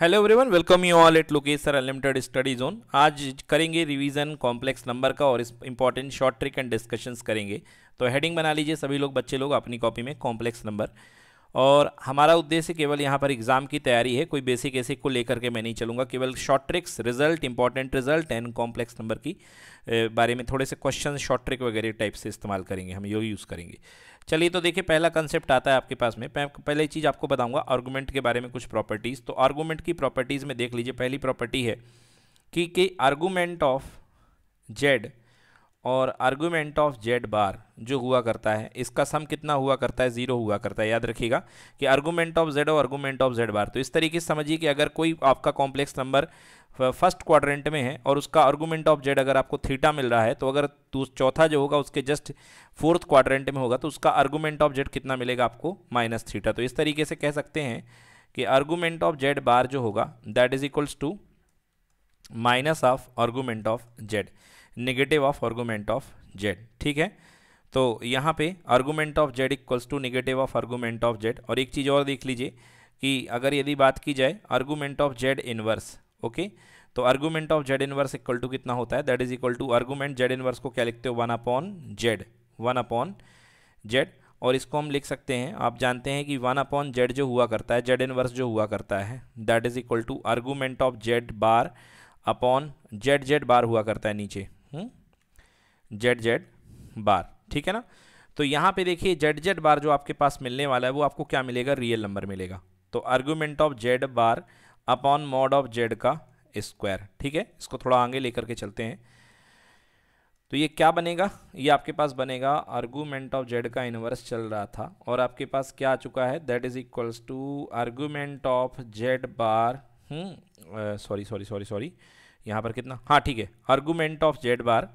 Hello everyone welcome you all at Lokesh sir unlimited study zone आज करेंगे revision complex number का और important short trick and discussions करेंगे तो हेडिंग बना लीजिए सभी लोग बच्चे लोग अपनी कॉपी में कॉम्प्लेक्स नंबर और हमारा उद्देश्य केवल यहाँ पर एग्जाम की तैयारी है कोई बेसिक ऐसिक को लेकर के मैं नहीं चलूँगा केवल short tricks result important result and complex number की बारे में थोड़े से क्वेश्चन शॉर्ट ट्रिक वगैरह टाइप से इस्तेमाल करेंगे हम यो यूज़ करेंगे चलिए तो देखिए पहला कंसेप्ट आता है आपके पास में पहले चीज़ आपको बताऊंगा आर्गूमेंट के बारे में कुछ प्रॉपर्टीज़ तो आर्गूमेंट की प्रॉपर्टीज़ में देख लीजिए पहली प्रॉपर्टी है कि कि आर्गूमेंट ऑफ जेड और आर्गूमेंट ऑफ जेड बार जो हुआ करता है इसका सम कितना हुआ करता है ज़ीरो हुआ करता है याद रखिएगा कि आर्गूमेंट ऑफ जेड और आर्गूमेंट ऑफ जेड बार तो इस तरीके से समझिए कि अगर कोई आपका कॉम्प्लेक्स नंबर फर्स्ट क्वाड्रेंट में है और उसका आर्गूमेंट ऑफ जेड अगर आपको थीटा मिल रहा है तो अगर चौथा जो होगा उसके जस्ट फोर्थ क्वाड्रेंट में होगा तो उसका आर्गूमेंट ऑफ जेड कितना मिलेगा आपको माइनस थीटा तो इस तरीके से कह सकते हैं कि आर्गुमेंट ऑफ जेड बार जो होगा that is equals to minus of argument of Z negative of argument of Z ठीक है तो यहाँ पे argument of Z equals to negative of argument of Z और एक चीज़ और देख लीजिए कि अगर यदि बात की जाए argument of Z inverse okay तो argument of Z inverse equal to कितना होता है that is equal to argument Z inverse को क्या लिखते हो one upon Z one upon Z और इसको हम लिख सकते हैं आप जानते हैं कि वन अपॉन जेड जो हुआ करता है जेड इनवर्स जो हुआ करता है that is equal to argument of Z bar upon Z Z bar हुआ करता है नीचे जेड जेड बार ठीक है ना तो यहाँ पे देखिए जेड जेड बार जो आपके पास मिलने वाला है वो आपको क्या मिलेगा रियल नंबर मिलेगा तो argument of Z bar upon mod of Z का स्क्वायर ठीक है इसको थोड़ा आगे लेकर के चलते हैं तो ये क्या बनेगा ये आपके पास बनेगा आर्गूमेंट ऑफ जेड का इनवर्स चल रहा था और आपके पास क्या आ चुका है that is equals to argument of Z bar sorry sorry sorry sorry यहाँ पर कितना हाँ ठीक है argument of Z bar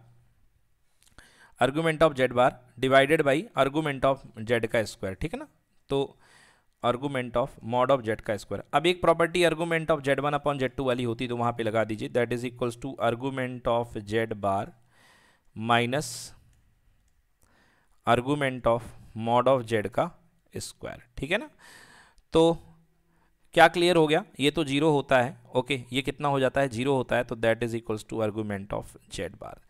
argument of Z bar divided by argument of Z का स्क्वायर ठीक है ना तो argument of mod of Z का स्क्वायर अब एक property argument of Z one upon Z two वाली होती तो वहाँ पे लगा दीजिए that is equals to argument of Z bar minus argument of mod of Z का स्क्वायर ठीक है ना तो क्या क्लियर हो गया ये तो जीरो होता है ओके ये कितना हो जाता है जीरो होता है तो that is equals to argument of Z bar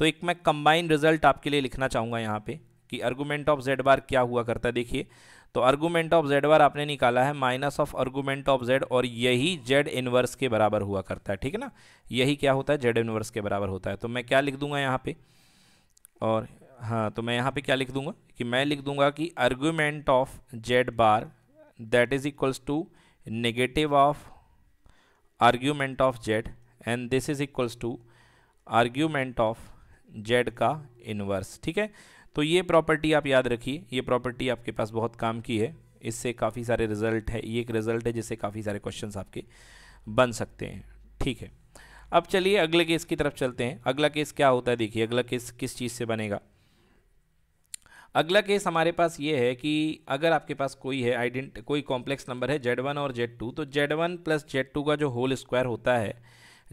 तो एक मैं कंबाइन रिजल्ट आपके लिए लिखना चाहूँगा यहाँ पे कि आर्गूमेंट ऑफ जेड बार क्या हुआ करता है देखिए तो आर्गूमेंट ऑफ जेड बार आपने निकाला है minus of argument of Z और यही जेड इनवर्स के बराबर हुआ करता है ठीक है ना यही क्या होता है जेड इनवर्स के बराबर होता है तो मैं क्या लिख दूंगा यहाँ पे और हाँ तो मैं यहाँ पे क्या लिख दूंगा कि मैं लिख दूंगा कि argument of Z bar that is equals to negative of argument of Z and this is equals to argument of Z का इन्वर्स ठीक है तो ये प्रॉपर्टी आप याद रखिए ये प्रॉपर्टी आपके पास बहुत काम की है इससे काफ़ी सारे रिजल्ट है ये एक रिजल्ट है जिससे काफ़ी सारे क्वेश्चंस आपके बन सकते हैं ठीक है अब चलिए अगले केस की तरफ चलते हैं अगला केस क्या होता है देखिए अगला केस किस चीज़ से बनेगा अगला केस हमारे पास ये है कि अगर आपके पास कोई है आइडेंट कोई कॉम्प्लेक्स नंबर है जेड वन और जेड टू तो Z one plus Z two का जो होल स्क्वायर होता है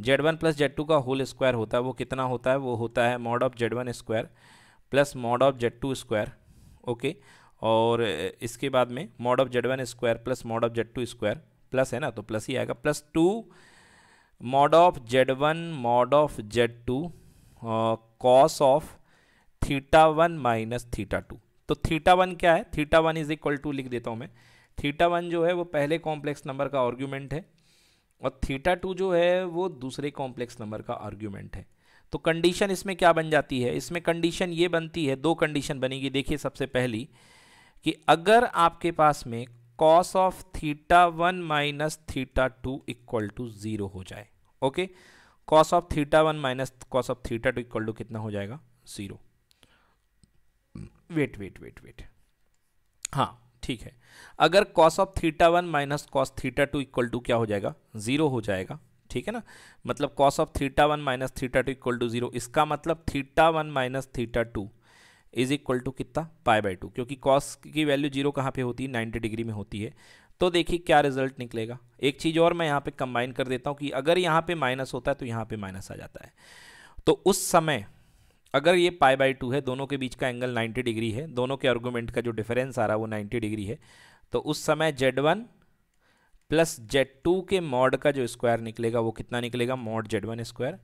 Z one plus Z two का होल स्क्वायर होता है वो कितना होता है वो होता है mod of Z one square plus mod of Z two square okay और इसके बाद में mod of Z one square plus mod of Z two square plus है ना तो प्लस ही आएगा plus two mod of Z one mod of Z two cos of theta one minus theta two तो थीटा वन क्या है theta one is equal to लिख देता हूँ मैं थीटा वन जो है वो पहले कॉम्प्लेक्स नंबर का आर्ग्यूमेंट है और थीटा टू जो है वो दूसरे कॉम्प्लेक्स नंबर का आर्ग्यूमेंट है तो कंडीशन इसमें क्या बन जाती है इसमें कंडीशन ये बनती है दो कंडीशन बनेगी देखिए सबसे पहली कि अगर आपके पास में cos of theta one minus theta two equal to zero हो जाए okay cos of theta one minus cos of theta two equal to कितना हो जाएगा zero wait wait wait wait हाँ ठीक है अगर cos of theta one minus cos theta two equal to क्या हो जाएगा ज़ीरो हो जाएगा ठीक है ना मतलब cos of theta one minus theta two equal to zero इसका मतलब theta one minus theta two is equal to कितना पाई बाई टू क्योंकि कॉस की वैल्यू जीरो कहाँ पे होती है नाइन्टी डिग्री में होती है तो देखिए क्या रिजल्ट निकलेगा एक चीज़ और मैं यहाँ पे कंबाइन कर देता हूँ कि अगर यहाँ पे माइनस होता है तो यहाँ पे माइनस आ जाता है तो उस समय अगर ये पाई बाई टू है दोनों के बीच का एंगल 90 डिग्री है दोनों के आर्गूमेंट का जो डिफरेंस आ रहा है वो 90 डिग्री है तो उस समय Z one plus Z two के मॉड का जो स्क्वायर निकलेगा वो कितना निकलेगा mod Z one square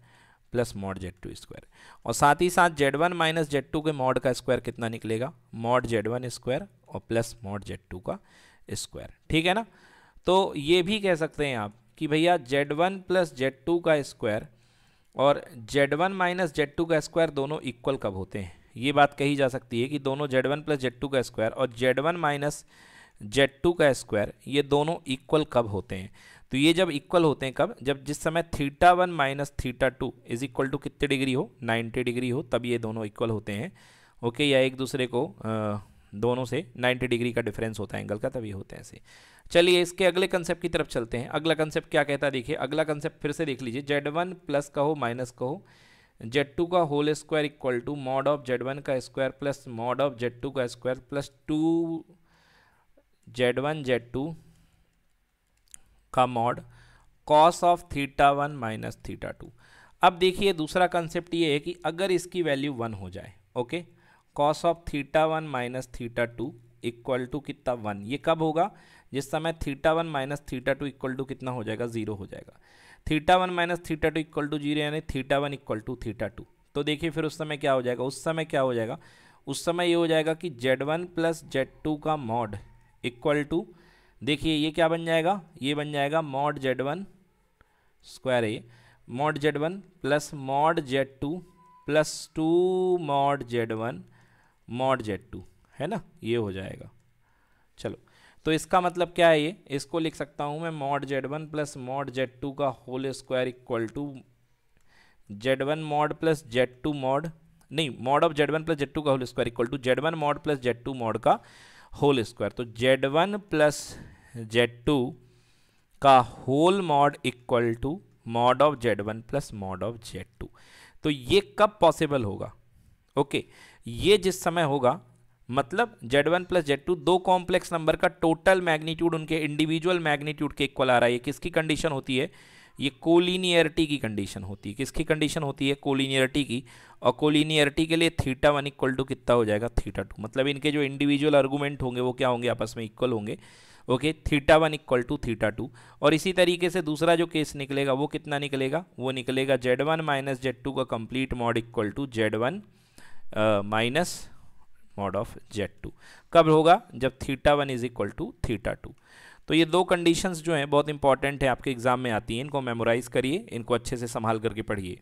plus mod Z two square और साथ ही साथ Z one minus Z two के मॉड का स्क्वायर कितना निकलेगा मॉड जेड वन स्क्वायर और प्लस मॉड जेड टू का स्क्वायर ठीक है ना तो ये भी कह सकते हैं आप कि भैया Z one plus Z two का स्क्वायर और Z one minus Z two का स्क्वायर दोनों इक्वल कब होते हैं ये बात कही जा सकती है कि दोनों Z one plus Z two का स्क्वायर और Z one minus Z two का स्क्वायर ये दोनों इक्वल कब होते हैं तो ये जब इक्वल होते हैं कब जब जिस समय theta one minus theta two is equal to कितने डिग्री हो 90 डिग्री हो तब ये दोनों इक्वल होते हैं ओके या एक दूसरे को दोनों से 90 डिग्री का डिफरेंस होता है एंगल का तभी होते हैं ऐसे चलिए इसके अगले कंसेप्ट की तरफ चलते हैं अगला कंसेप्ट क्या कहता है देखिए अगला कंसेप्ट फिर से देख लीजिए जेड वन प्लस का हो माइनस का हो जेड टू का whole square equal to mod of Z one का square plus mod of Z two का square plus two Z one Z two का mod cos of theta one minus theta two अब देखिए दूसरा concept ये है कि अगर इसकी वैल्यू वन हो जाए okay cos of theta one minus theta two equal to कितना वन ये कब होगा जिस समय theta one minus theta two equal to कितना हो जाएगा जीरो हो जाएगा theta one minus theta two equal to zero यानी theta one equal to theta two तो देखिए फिर उस समय क्या हो जाएगा उस समय क्या हो जाएगा उस समय ये हो जाएगा कि Z one plus Z two का मॉड इक्वल टू देखिए ये क्या बन जाएगा ये बन जाएगा मॉड जेड वन स्क्वायर है ये mod Z one plus mod Z two plus two mod Z one mod Z two है ना ये हो जाएगा चलो तो इसका मतलब क्या है ये इसको लिख सकता हूँ मैं mod Z one plus mod Z two का whole square equal to Z one mod plus Z two mod नहीं mod of Z one plus Z two का whole square equal to Z one mod plus Z two mod का whole square तो Z one plus Z two का whole mod equal to mod of Z one plus mod of Z two तो ये कब possible होगा okay okay. ये जिस समय होगा मतलब Z one plus Z two दो कॉम्प्लेक्स नंबर का टोटल मैग्नीट्यूड उनके इंडिविजुअल मैग्नीट्यूड के इक्वल आ रहा है ये किसकी कंडीशन होती है ये कोलिनियरिटी की कंडीशन होती है किसकी कंडीशन होती है कोलिनियरिटी की और कोलिनियरिटी के लिए थीटा वन इक्वल टू कितना हो जाएगा थीटा टू मतलब इनके जो इंडिविजुअल आर्गूमेंट होंगे वो क्या होंगे आपस में इक्वल होंगे okay theta one equal to theta two और इसी तरीके से दूसरा जो केस निकलेगा वो कितना निकलेगा वो निकलेगा Z one minus Z two का complete mod equal to Z one minus mod of Z two कब होगा जब theta one is equal to theta two तो ये दो कंडीशंस जो हैं बहुत इंपॉर्टेंट है आपके एग्जाम में आती हैं इनको मेमोराइज करिए इनको अच्छे से संभाल करके पढ़िए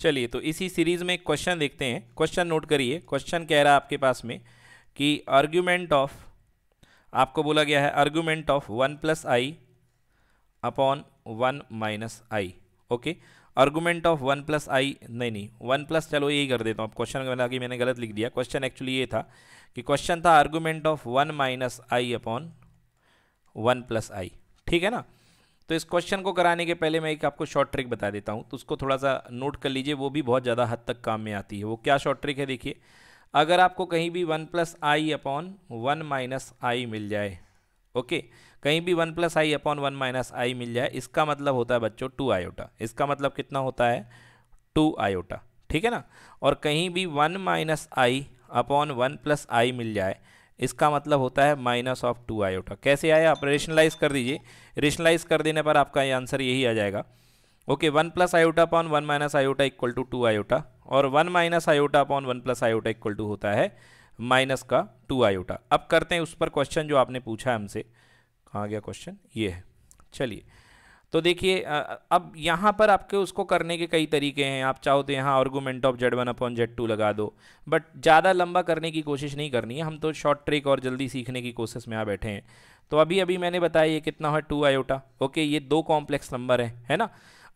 चलिए तो इसी सीरीज में एक क्वेश्चन देखते हैं क्वेश्चन नोट करिए क्वेश्चन कह रहा है आपके पास में कि आर्ग्यूमेंट ऑफ आपको बोला गया है argument of one plus I upon one minus I okay argument of one plus I नहीं नहीं वन प्लस चलो यही कर देता हूँ क्वेश्चन वाला कि मैंने गलत लिख दिया क्वेश्चन एक्चुअली ये था कि क्वेश्चन था argument of one minus I upon one plus I ठीक है ना तो इस क्वेश्चन को कराने के पहले मैं एक आपको शॉर्ट ट्रिक बता देता हूँ तो उसको थोड़ा सा नोट कर लीजिए वो भी बहुत ज़्यादा हद तक काम में आती है वो क्या शॉर्ट ट्रिक है देखिए अगर आपको कहीं भी one plus I upon one minus I मिल जाए ओके okay? कहीं भी one plus I upon one minus I मिल जाए इसका मतलब होता है बच्चों टू आयोटा इसका मतलब कितना होता है टू आयोटा ठीक है ना और कहीं भी one minus I upon one plus I मिल जाए इसका मतलब होता है माइनस ऑफ टू आयोटा कैसे आया आप रेशनलाइज कर दीजिए रेशनलाइज कर देने पर आपका ये आंसर यही आ जाएगा okay one plus iota upon one minus iota equal to two iota और one minus iota upon one plus iota equal to होता है माइनस का टू आयोटा अब करते हैं उस पर क्वेश्चन जो आपने पूछा हमसे आ गया क्वेश्चन ये है चलिए तो देखिए अब यहाँ पर आपके उसको करने के कई तरीके हैं आप चाहो तो यहाँ argument of Z one upon Z two लगा दो बट ज़्यादा लंबा करने की कोशिश नहीं करनी है हम तो शॉर्ट ट्रिक और जल्दी सीखने की कोशिश में आ बैठे हैं तो अभी अभी मैंने बताया ये कितना है टू आयोटा ओके ये दो कॉम्प्लेक्स नंबर है है ना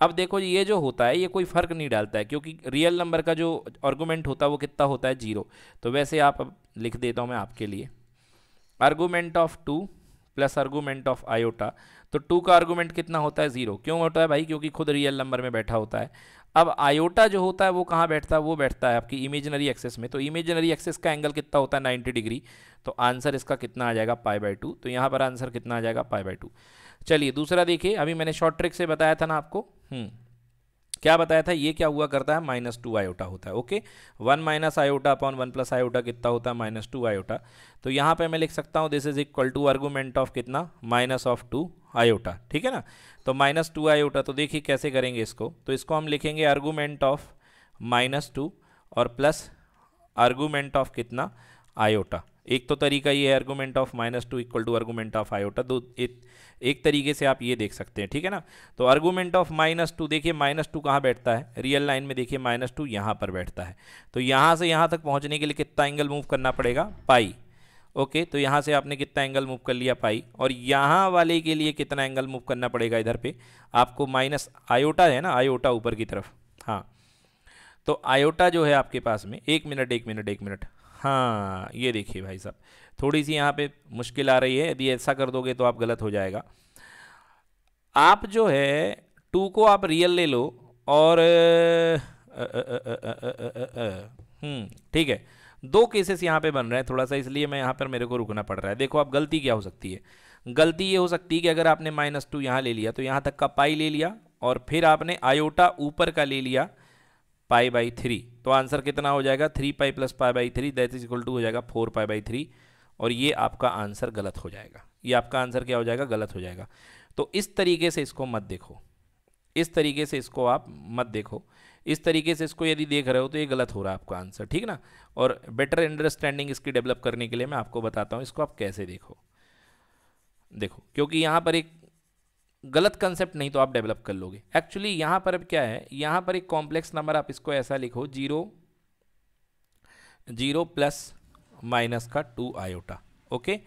अब देखो ये जो होता है ये कोई फ़र्क नहीं डालता है क्योंकि रियल नंबर का जो आर्गूमेंट होता है वो कितना होता है जीरो तो वैसे आप अब लिख देता हूँ मैं आपके लिए argument of two plus argument of iota तो टू का आर्गूमेंट कितना होता है जीरो क्यों होता है भाई क्योंकि खुद रियल नंबर में बैठा होता है अब आयोटा जो होता है वो कहाँ बैठता है वो बैठता है आपकी इमेजनरी एक्सेस में तो इमेजनरी एक्सेस का एंगल कितना होता है नाइन्टी डिग्री तो आंसर इसका कितना आ जाएगा पाई बाई टू तो यहाँ पर आंसर कितना आ जाएगा पाई बाई टू चलिए दूसरा देखिए अभी मैंने शॉर्ट ट्रिक से बताया था ना आपको हम्म क्या बताया था ये क्या हुआ करता है माइनस टू आयोटा होता है okay one minus iota upon one plus iota कितना होता है माइनस टू आयोटा तो यहाँ पे मैं लिख सकता हूँ this is equal to argument of कितना माइनस ऑफ टू आयोटा ठीक है ना तो माइनस टू आयोटा तो देखिए कैसे करेंगे इसको तो इसको हम लिखेंगे आर्गूमेंट ऑफ माइनस टू और प्लस आर्गूमेंट ऑफ कितना आयोटा एक तो तरीका ये है argument of minus two equal to argument of iota दो एक, एक तरीके से आप ये देख सकते हैं ठीक है ना तो आर्गूमेंट ऑफ माइनस टू देखिए माइनस टू कहाँ बैठता है रियल लाइन में देखिए माइनस टू यहाँ पर बैठता है तो यहाँ से यहाँ तक पहुँचने के लिए कितना एंगल मूव करना पड़ेगा पाई ओके तो यहाँ से आपने कितना एंगल मूव कर लिया पाई और यहाँ वाले के लिए कितना एंगल मूव करना पड़ेगा इधर पर आपको माइनस आयोटा है ना आयोटा ऊपर की तरफ हाँ तो आयोटा जो है आपके पास में एक मिनट एक मिनट एक मिनट हाँ ये देखिए भाई साहब थोड़ी सी यहाँ पे मुश्किल आ रही है यदि ऐसा कर दोगे तो आप गलत हो जाएगा आप जो है टू को आप रियल ले लो और ठीक है दो केसेस यहाँ पे बन रहे हैं थोड़ा सा इसलिए मैं यहाँ पर मेरे को रुकना पड़ रहा है देखो आप गलती क्या हो सकती है गलती ये हो सकती है कि अगर आपने माइनस टू यहाँ ले लिया तो यहाँ तक का पाई ले लिया और फिर आपने आयोटा ऊपर का ले लिया पाई बाई थ्री तो आंसर कितना हो जाएगा three pi plus pi by three that is equal to हो जाएगा फोर पाई बाई थ्री और ये आपका आंसर गलत हो जाएगा ये आपका आंसर क्या हो जाएगा गलत हो जाएगा तो इस तरीके से इसको मत देखो इस तरीके से इसको आप मत देखो इस तरीके से इसको यदि देख रहे हो तो ये गलत हो रहा है आपका आंसर ठीक ना और बेटर अंडरस्टैंडिंग इसकी डेवलप करने के लिए मैं आपको बताता हूँ इसको आप कैसे देखो देखो क्योंकि यहाँ पर एक गलत कंसेप्ट नहीं तो आप डेवलप कर लोगे एक्चुअली यहां पर अब क्या है यहां पर एक कॉम्प्लेक्स नंबर आप इसको ऐसा लिखो जीरो जीरो प्लस माइनस का टू आयोटा ओके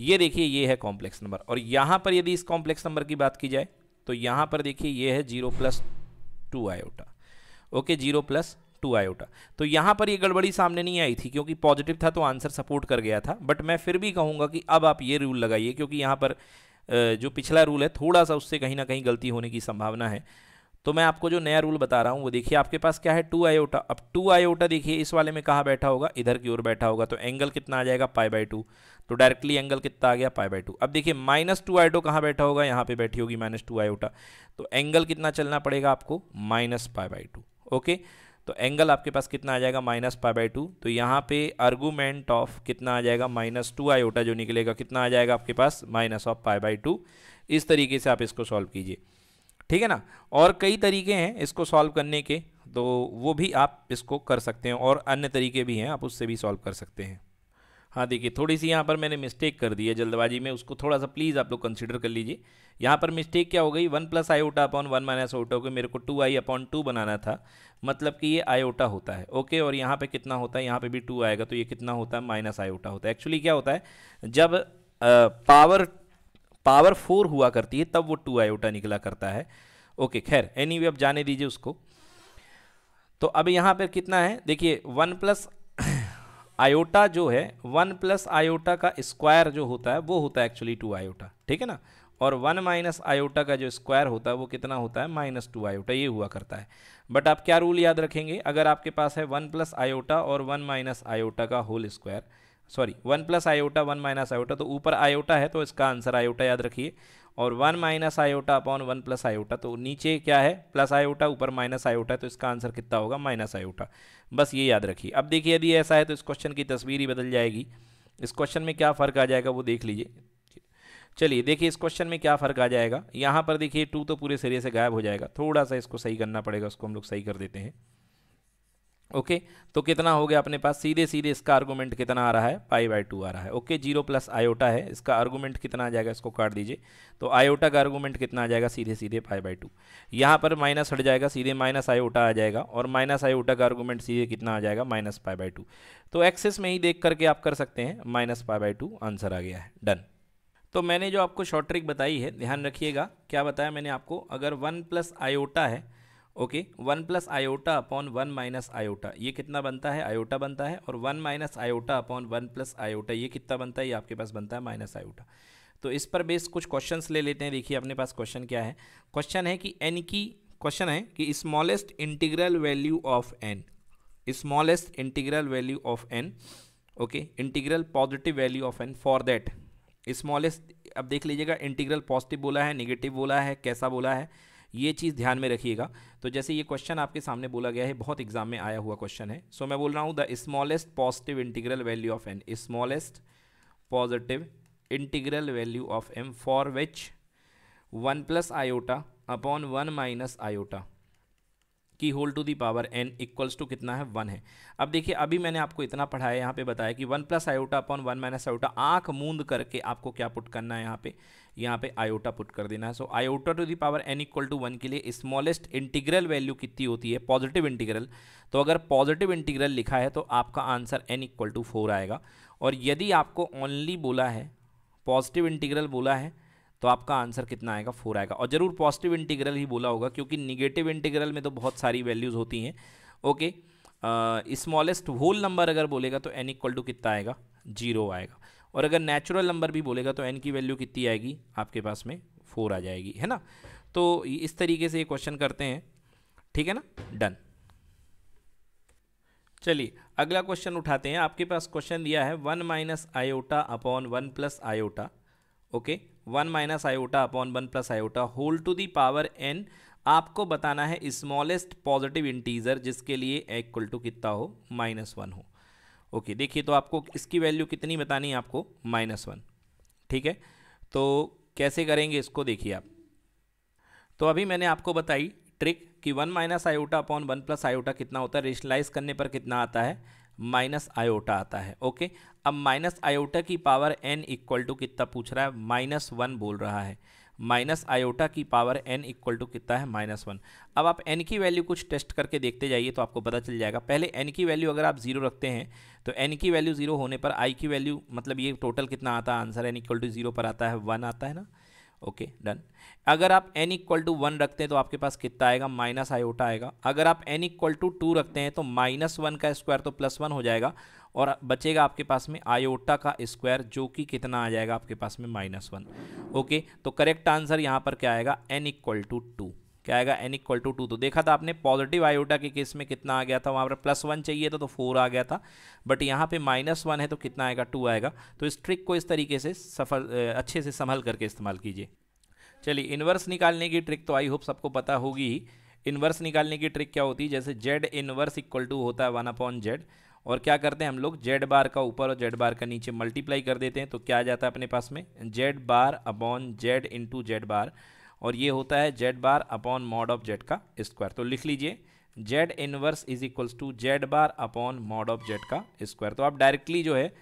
ये देखिए ये है कॉम्प्लेक्स नंबर और यहां पर यदि इस कॉम्प्लेक्स नंबर की बात की जाए तो यहां पर देखिए ये है zero plus two iota okay zero plus two iota तो यहां पर ये गड़बड़ी सामने नहीं आई थी क्योंकि पॉजिटिव था तो आंसर सपोर्ट कर गया था बट मैं फिर भी कहूंगा कि अब आप ये रूल लगाइए क्योंकि यहां पर जो पिछला रूल है थोड़ा सा उससे कहीं ना कहीं गलती होने की संभावना है तो मैं आपको जो नया रूल बता रहा हूँ वो देखिए आपके पास क्या है टू आयोटा अब टू आयोटा देखिए इस वाले में कहाँ बैठा होगा इधर की ओर बैठा होगा तो एंगल कितना आ जाएगा पाई बाई टू तो डायरेक्टली एंगल कितना आ गया पाई बाई टू अब देखिए माइनस टू आयोटो कहाँ बैठा होगा यहाँ पे बैठी होगी माइनस टू आयोटा तो एंगल कितना चलना पड़ेगा आपको minus pi by two okay तो एंगल आपके पास कितना आ जाएगा माइनस पाई बाई टू तो यहाँ पे आर्गूमेंट ऑफ कितना आ जाएगा माइनस टू आयोटा जो निकलेगा कितना आ जाएगा आपके पास minus of pi by two इस तरीके से आप इसको सॉल्व कीजिए ठीक है ना और कई तरीके हैं इसको सॉल्व करने के तो वो भी आप इसको कर सकते हैं और अन्य तरीके भी हैं आप उससे भी सॉल्व कर सकते हैं हाँ देखिए थोड़ी सी यहाँ पर मैंने मिस्टेक कर दी है जल्दबाजी में उसको थोड़ा सा प्लीज़ आप लोग कंसिडर कर लीजिए यहाँ पर मिस्टेक क्या हो गई one plus iota upon one minus iota को मेरे को टू आई अपॉन टू बनाना था मतलब कि ये आयोटा होता है ओके और यहाँ पे कितना होता है यहाँ पे भी टू आएगा तो ये कितना होता है माइनस आयोटा होता है एक्चुअली क्या होता है जब आ, पावर पावर फोर हुआ करती है तब वो टू आयोटा निकला करता है ओके खैर एनी anyway, अब जाने दीजिए उसको तो अब यहाँ पर कितना है देखिए वन प्लस आयोटा जो है वन प्लस आयोटा का स्क्वायर जो होता है वो होता है एक्चुअली टू आयोटा ठीक है ना और वन माइनस आयोटा का जो स्क्वायर होता है वो कितना होता है माइनस टू आयोटा ये हुआ करता है बट आप क्या रूल याद रखेंगे अगर आपके पास है वन प्लस आयोटा और वन माइनस आयोटा का whole square sorry one plus iota one minus iota तो ऊपर आयोटा है तो इसका आंसर आयोटा याद रखिए और one minus iota upon one plus iota तो नीचे क्या है प्लस आयोटा ऊपर माइनस आयोटा तो इसका आंसर कितना होगा माइनस आयोटा बस ये याद रखिए अब देखिए यदि ऐसा है तो इस क्वेश्चन की तस्वीर ही बदल जाएगी इस क्वेश्चन में क्या फ़र्क आ जाएगा वो देख लीजिए चलिए देखिए इस क्वेश्चन में क्या फ़र्क आ जाएगा यहाँ पर देखिए टू तो पूरे सिरे से गायब हो जाएगा थोड़ा सा इसको सही करना पड़ेगा उसको हम लोग सही कर देते हैं ओके तो कितना हो गया अपने पास सीधे सीधे इसका आर्गूमेंट कितना आ रहा है पाई बाई टू आ रहा है ओके जीरो प्लस आयोटा है इसका आर्गूमेंट कितना आ जाएगा इसको काट दीजिए तो आयोटा का आर्गूमेंट कितना आ जाएगा सीधे सीधे पाई बाई टू यहाँ पर माइनस हट जाएगा सीधे माइनस आयोटा आ जाएगा और माइनस आयोटा का आर्गूमेंट सीधे कितना आ जाएगा माइनस पाई बाई टू तो एक्सेस में ही देख करके आप कर सकते हैं minus pi by two answer आ गया है डन तो मैंने जो आपको शॉर्ट ट्रिक बताई है ध्यान रखिएगा क्या बताया मैंने आपको अगर वन प्लस आयोटा है okay one plus iota upon one minus iota ये कितना बनता है आयोटा बनता है और one minus iota upon one plus iota ये कितना बनता है ये आपके पास बनता है माइनस आयोटा तो इस पर बेस कुछ क्वेश्चन ले लेते हैं देखिए अपने पास क्वेश्चन क्या है क्वेश्चन है कि एन की क्वेश्चन है कि smallest integral value of n smallest integral value of n okay integral positive value of n for that smallest अब देख लीजिएगा इंटीग्रल पॉजिटिव बोला है नेगेटिव बोला है कैसा बोला है ये चीज़ ध्यान में रखिएगा तो जैसे ये क्वेश्चन आपके सामने बोला गया है बहुत एग्जाम में आया हुआ क्वेश्चन है सो so, मैं बोल रहा हूँ the smallest positive integral value of n smallest positive integral value of m for which one plus iota upon one minus iota की whole to the power n equals to कितना है one है अब देखिए अभी मैंने आपको इतना पढ़ाया यहाँ पे बताया कि one plus iota upon one minus iota आँख मूंद करके आपको क्या पुट करना है यहाँ पे यहाँ पे आयोटा पुट कर देना है so iota to the power n equal to one के लिए स्मॉलेस्ट इंटीग्रल वैल्यू कितनी होती है पॉजिटिव इंटीग्रल तो अगर पॉजिटिव इंटीग्रल लिखा है तो आपका answer n equal to four आएगा और यदि आपको ओनली बोला है पॉजिटिव इंटीग्रल बोला है तो आपका आंसर कितना आएगा फोर आएगा और ज़रूर पॉजिटिव इंटीग्रल ही बोला होगा क्योंकि निगेटिव इंटीग्रल में तो बहुत सारी वैल्यूज़ होती हैं ओके स्मॉलेस्ट होल नंबर अगर बोलेगा तो एन इक्वल टू कितना आएगा जीरो आएगा और अगर नेचुरल नंबर भी बोलेगा तो एन की वैल्यू कितनी आएगी आपके पास में फोर आ जाएगी है ना तो इस तरीके से ये क्वेश्चन करते हैं ठीक है ना डन चलिए अगला क्वेश्चन उठाते हैं आपके पास क्वेश्चन दिया है one minus iota upon one plus iota okay one minus iota upon one plus iota whole to the power n आपको बताना है स्मॉलेस्ट पॉजिटिव इंटीजर जिसके लिए एक्वल टू कितना हो माइनस वन हो ओके देखिए तो आपको इसकी वैल्यू कितनी बतानी है आपको माइनस वन ठीक है तो कैसे करेंगे इसको देखिए आप तो अभी मैंने आपको बताई ट्रिक कि one minus iota upon one plus iota कितना होता है रेशलाइज करने पर कितना आता है माइनस आयोटा आता है ओके अब माइनस आयोटा की पावर एन इक्वल टू कितना पूछ रहा है माइनस वन बोल रहा है माइनस आयोटा की पावर एन इक्वल टू कितना है माइनस वन अब आप एन की वैल्यू कुछ टेस्ट करके देखते जाइए तो आपको पता चल जाएगा पहले एन की वैल्यू अगर आप जीरो रखते हैं तो एन की वैल्यू जीरो होने पर आई की वैल्यू मतलब ये टोटल कितना आता है answer n equal to zero पर आता है वन आता है ना ओके डन अगर आप एन इक्वल टू वन रखते हैं तो आपके पास कितना आएगा माइनस आयोटा आएगा अगर आप एन इक्वल टू टू रखते हैं तो माइनस वन का स्क्वायर तो प्लस वन हो जाएगा और बचेगा आपके पास में आयोटा का स्क्वायर जो कि कितना आ जाएगा आपके पास में माइनस वन ओके तो करेक्ट आंसर यहाँ पर क्या आएगा एन इक्वल टू टू क्या आएगा एन इक्वल टू टू तो देखा था आपने पॉजिटिव आयोटा के केस में कितना आ गया था वहाँ पर प्लस वन चाहिए था तो फोर आ गया था बट यहाँ पे माइनस वन है तो कितना आएगा टू आएगा तो इस ट्रिक को इस तरीके से सफल अच्छे से संभल करके इस्तेमाल कीजिए चलिए इन्वर्स निकालने की ट्रिक तो आई होप सबको पता होगी ही इन्वर्स निकालने की ट्रिक क्या होती है जैसे जेड इन्वर्स इक्वल टू होता है वन अपॉन जेड और क्या करते हैं हम लोग जेड बार का ऊपर और जेड बार का नीचे मल्टीप्लाई कर देते हैं तो क्या आ जाता है अपने पास में z bar upon z into z bar और ये होता है z bar upon mod of Z का स्क्वायर तो लिख लीजिए z inverse is equals to z bar upon mod of Z का स्क्वायर तो आप डायरेक्टली जो है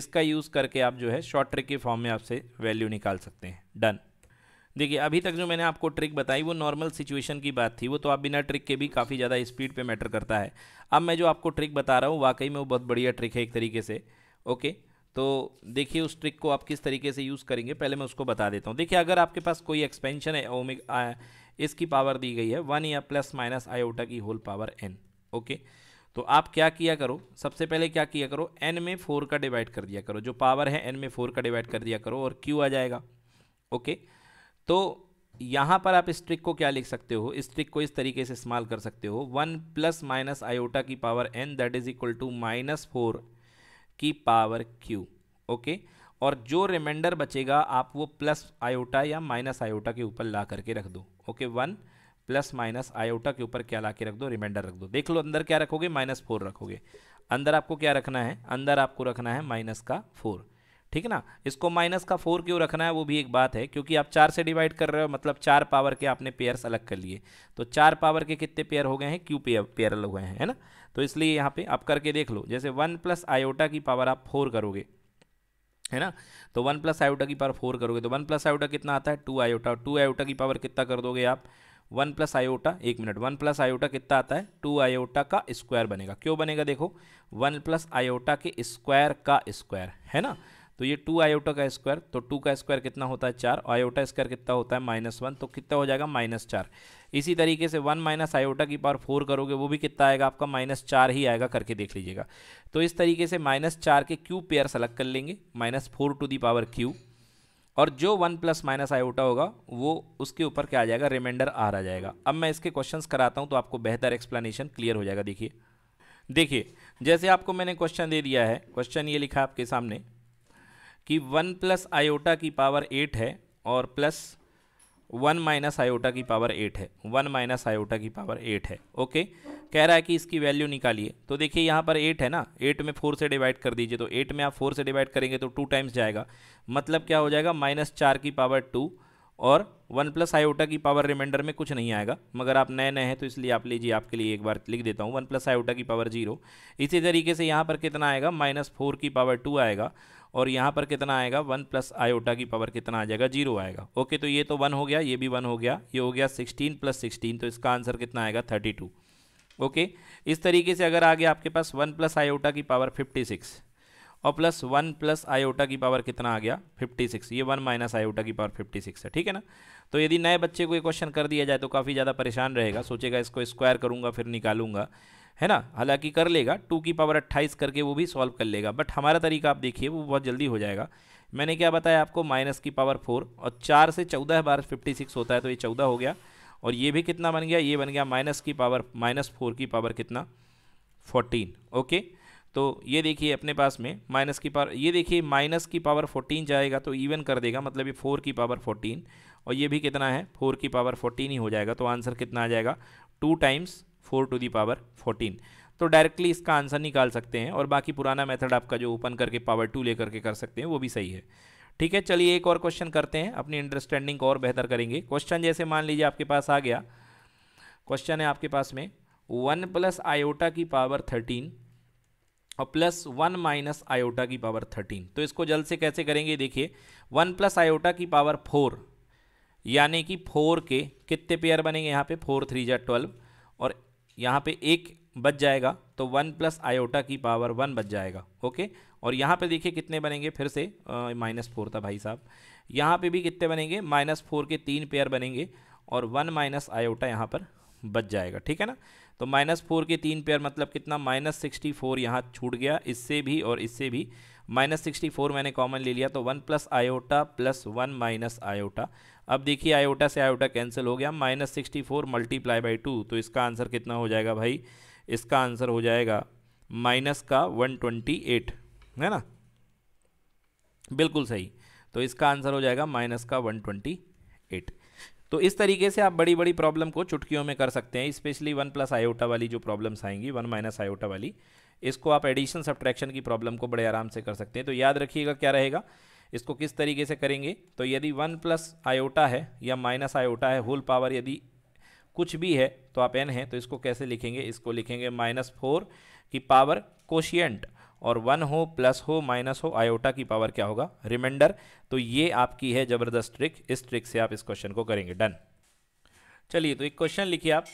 इसका यूज़ करके आप जो है शॉर्ट ट्रिक के फॉर्म में आपसे वैल्यू निकाल सकते हैं डन देखिए अभी तक जो मैंने आपको ट्रिक बताई वो नॉर्मल सिचुएशन की बात थी वो तो आप बिना ट्रिक के भी काफ़ी ज़्यादा स्पीड पे मैटर करता है अब मैं जो आपको ट्रिक बता रहा हूँ वाकई में वो बहुत बढ़िया ट्रिक है एक तरीके से ओके okay? तो देखिए उस ट्रिक को आप किस तरीके से यूज़ करेंगे पहले मैं उसको बता देता हूँ देखिए अगर आपके पास कोई एक्सपेंशन है ओमिक इसकी पावर दी गई है वन या प्लस माइनस आयोटा की होल पावर एन ओके तो आप क्या किया करो सबसे पहले क्या किया करो एन में फोर का डिवाइड कर दिया करो जो पावर है एन में फोर का डिवाइड कर दिया करो और क्यू आ जाएगा ओके तो यहाँ पर आप इस ट्रिक को क्या लिख सकते हो इस ट्रिक को इस तरीके से इस्तेमाल कर सकते हो वन प्लस माइनस आयोटा की power n that is equal to minus four की पावर क्यू ओके और जो रिमाइंडर बचेगा आप वो प्लस आयोटा या माइनस आयोटा के ऊपर ला करके रख दो okay one plus minus iota के ऊपर क्या ला के रख दो रिमाइंडर रख दो देख लो अंदर क्या रखोगे माइनस फोर रखोगे अंदर आपको क्या रखना है अंदर आपको रखना है माइनस का फोर ठीक है ना इसको माइनस का फोर क्यों रखना है वो भी एक बात है क्योंकि आप चार से डिवाइड कर रहे हो मतलब चार पावर के आपने पेयर्स अलग कर लिए तो चार पावर के कितने पेयर हो गए हैं क्यू पेयर पेयर अलग हुए हैं है ना तो इसलिए यहाँ पे आप करके देख लो जैसे वन प्लस आयोटा की पावर आप फोर करोगे है ना तो वन प्लस आयोटा की पावर फोर करोगे तो वन प्लस आयोटा कितना आता है टू आयोटा टू आयोटा की पावर कितना कर दोगे आप वन प्लस आयोटा एक मिनट वन प्लस आयोटा कितना आता है टू आयोटा का स्क्वायर बनेगा क्यों बनेगा देखो वन प्लस आयोटा के स्क्वायर का स्क्वायर है ना तो ये टू आयोटा का स्क्वायर तो टू का स्क्वायर कितना होता है चार आयोटा स्क्वायर कितना होता है माइनस वन तो कितना हो जाएगा माइनस चार इसी तरीके से वन माइनस आयोटा की पावर फोर करोगे वो भी कितना आएगा आपका माइनस चार ही आएगा करके देख लीजिएगा तो इस तरीके से माइनस चार के क्यू पेयर सेलेक्ट कर लेंगे minus four to the power q और जो वन प्लस माइनस आयोटा होगा वो उसके ऊपर क्या आ जाएगा रिमाइंडर आर आ जाएगा अब मैं इसके क्वेश्चन कराता हूँ तो आपको बेहतर एक्सप्लेनेशन क्लियर हो जाएगा देखिए देखिए जैसे आपको मैंने क्वेश्चन दे दिया है क्वेश्चन ये लिखा आपके सामने कि वन प्लस आयोटा की पावर एट है और प्लस वन माइनस आयोटा की पावर एट है वन माइनस आयोटा की पावर एट है ओके कह रहा है कि इसकी वैल्यू निकालिए तो देखिए यहाँ पर एट है ना एट में फोर से डिवाइड कर दीजिए तो एट में आप फोर से डिवाइड करेंगे तो टू टाइम्स जाएगा मतलब क्या हो जाएगा माइनस चार की पावर टू और वन प्लस आयोटा की पावर रिमाइंडर में कुछ नहीं आएगा मगर आप नए नए हैं तो इसलिए आप लीजिए आपके लिए एक बार लिख देता हूँ वन प्लस आयोटा की पावर जीरो इसी तरीके से यहाँ पर कितना आएगा माइनस फोर की पावर टू आएगा और यहाँ पर कितना आएगा वन प्लस आयोटा की पावर कितना आ जाएगा जीरो आएगा ओके तो ये तो वन हो गया ये भी वन हो गया ये हो गया सिक्सटीन प्लस सिक्सटीन तो इसका आंसर कितना आएगा थर्टी टू ओके इस तरीके से अगर आ गया आपके पास वन प्लस आयोटा की पावर फिफ्टी सिक्स और प्लस वन प्लस आयोटा की पावर कितना आ गया 56 ये वन माइनस आयोटा की पावर 56 है ठीक है ना तो यदि नए बच्चे को ये क्वेश्चन कर दिया जाए तो काफ़ी ज़्यादा परेशान रहेगा सोचेगा इसको स्क्वायर करूँगा फिर निकालूंगा है ना हालांकि कर लेगा टू की पावर अट्ठाईस करके वो भी सॉल्व कर लेगा बट हमारा तरीका आप देखिए वो बहुत जल्दी हो जाएगा मैंने क्या बताया आपको माइनस की पावर फोर और चार से चौदह बार फिफ्टी सिक्स होता है तो ये चौदह हो गया और ये भी कितना बन गया ये बन गया माइनस की पावर माइनस फोर की पावर कितना फोर्टीन ओके तो ये देखिए अपने पास में माइनस की पावर ये देखिए माइनस की पावर फोर्टीन जाएगा तो इवन कर देगा मतलब ये फोर की पावर फोर्टीन और ये भी कितना है फोर की पावर फोर्टीन ही हो जाएगा तो आंसर कितना आ जाएगा two times four to the power fourteen तो डायरेक्टली इसका आंसर निकाल सकते हैं और बाकी पुराना मेथड आपका जो ओपन करके पावर टू लेकर के कर सकते हैं वो भी सही है ठीक है चलिए एक और क्वेश्चन करते हैं अपनी अंडरस्टैंडिंग को और बेहतर करेंगे क्वेश्चन जैसे मान लीजिए आपके पास आ गया क्वेश्चन है आपके पास में वन प्लस आयोटा की पावर थर्टीन और प्लस वन माइनस आयोटा की पावर थर्टीन तो इसको जल्द से कैसे करेंगे देखिए वन प्लस आयोटा की पावर फोर यानी कि फोर के कितने पेयर बनेंगे यहाँ पे फोर थ्री जै ट्वेल्व और यहाँ पे एक बच जाएगा तो वन प्लस आयोटा की पावर वन बच जाएगा ओके और यहाँ पे देखिए कितने बनेंगे फिर से माइनस फोर था भाई साहब यहाँ पे भी कितने बनेंगे माइनस फोर के तीन पेयर बनेंगे और वन माइनस आयोटा यहाँ पर बच जाएगा ठीक है ना तो माइनस फोर के तीन पेयर मतलब कितना माइनस सिक्सटी फोर यहाँ छूट गया इससे भी और इससे भी माइनस सिक्सटी फोर मैंने कॉमन ले लिया तो one plus iota plus one minus iota अब देखिए आयोटा से आयोटा कैंसिल हो गया minus sixty four multiply by two तो इसका आंसर कितना हो जाएगा भाई इसका आंसर हो जाएगा माइनस का वन ट्वेंटी एट है ना बिल्कुल सही तो इसका आंसर हो जाएगा माइनस का वन ट्वेंटी एट तो इस तरीके से आप बड़ी बड़ी प्रॉब्लम को चुटकियों में कर सकते हैं स्पेशली वन प्लस आयोटा वाली जो प्रॉब्लम्स आएंगी वन माइनस आयोटा वाली इसको आप एडिशन सब्ट्रैक्शन की प्रॉब्लम को बड़े आराम से कर सकते हैं तो याद रखिएगा क्या रहेगा इसको किस तरीके से करेंगे तो यदि वन प्लस आयोटा है या माइनस आयोटा है होल पावर यदि कुछ भी है तो आप एन हैं तो इसको कैसे लिखेंगे इसको लिखेंगे माइनस फोर की पावर कोशियंट और वन हो प्लस हो माइनस हो आयोटा की पावर क्या होगा रिमाइंडर तो ये आपकी है ज़बरदस्त ट्रिक इस ट्रिक से आप इस क्वेश्चन को करेंगे डन चलिए तो एक क्वेश्चन लिखिए आप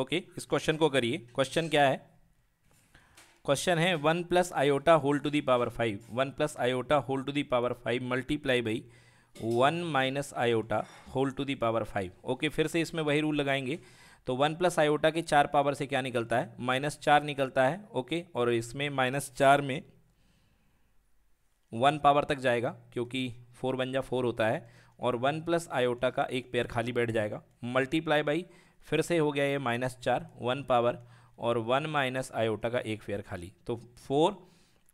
ओके इस क्वेश्चन को करिए क्वेश्चन क्या है क्वेश्चन है one plus iota whole to the power five one plus iota whole to the power five multiply by one minus iota whole to the power five okay फिर से इसमें वही रूल लगाएंगे तो वन प्लस आयोटा के चार power से क्या निकलता है माइनस चार निकलता है ओके और इसमें माइनस चार में वन पावर तक जाएगा क्योंकि फोर बन जा फोर होता है और वन प्लस आयोटा का एक पेयर खाली बैठ जाएगा मल्टीप्लाई बाई फिर से हो गया ये माइनस चार वन पावर और वन माइनस आयोटा का एक पेयर खाली तो फोर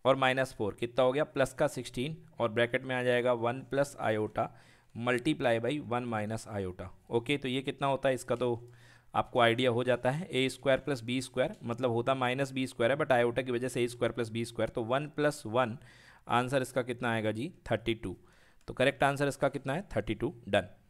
और माइनस फोर कितना हो गया प्लस का सिक्सटीन और ब्रैकेट में आ जाएगा one plus iota multiply by one minus iota okay तो ये कितना होता है इसका तो आपको आइडिया हो जाता है a square plus b square मतलब होता माइनस बी स्क्वायर है बट आयोटा की वजह से a square plus b square तो वन प्लस वन आंसर इसका कितना आएगा जी थर्टी टू तो करेक्ट आंसर इसका कितना है थर्टी टू डन